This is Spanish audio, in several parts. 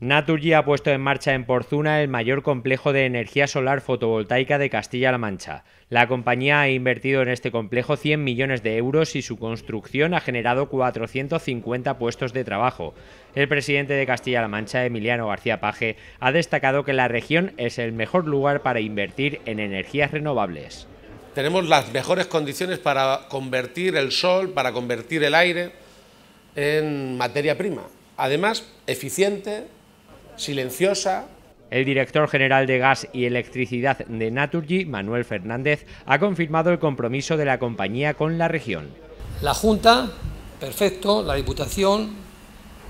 Naturgy ha puesto en marcha en Porzuna el mayor complejo de energía solar fotovoltaica de Castilla-La Mancha. La compañía ha invertido en este complejo 100 millones de euros y su construcción ha generado 450 puestos de trabajo. El presidente de Castilla-La Mancha, Emiliano García Paje, ha destacado que la región es el mejor lugar para invertir en energías renovables. Tenemos las mejores condiciones para convertir el sol, para convertir el aire en materia prima. Además, eficiente, silenciosa. El director general de Gas y Electricidad de Naturgy, Manuel Fernández, ha confirmado el compromiso de la compañía con la región. La Junta, perfecto, la Diputación,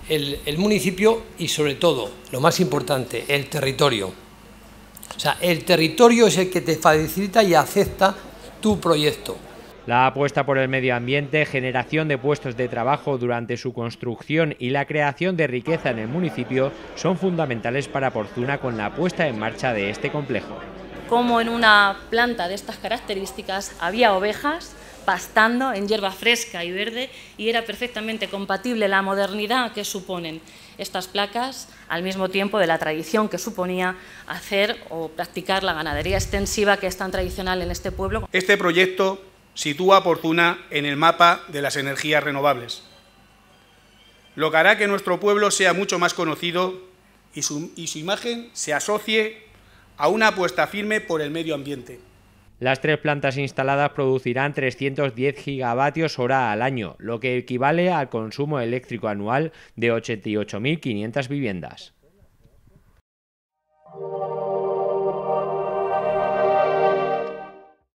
el, municipio y sobre todo, lo más importante, el territorio. O sea, el territorio es el que te facilita y acepta tu proyecto. La apuesta por el medio ambiente, generación de puestos de trabajo durante su construcción y la creación de riqueza en el municipio son fundamentales para Porzuna con la puesta en marcha de este complejo. Como en una planta de estas características había ovejas pastando en hierba fresca y verde y era perfectamente compatible la modernidad que suponen estas placas al mismo tiempo de la tradición que suponía hacer o practicar la ganadería extensiva que es tan tradicional en este pueblo. Este proyecto sitúa oportuna en el mapa de las energías renovables, lo que hará que nuestro pueblo sea mucho más conocido y su, y su imagen se asocie a una apuesta firme por el medio ambiente. Las tres plantas instaladas producirán 310 gigavatios hora al año, lo que equivale al consumo eléctrico anual de 88.500 viviendas.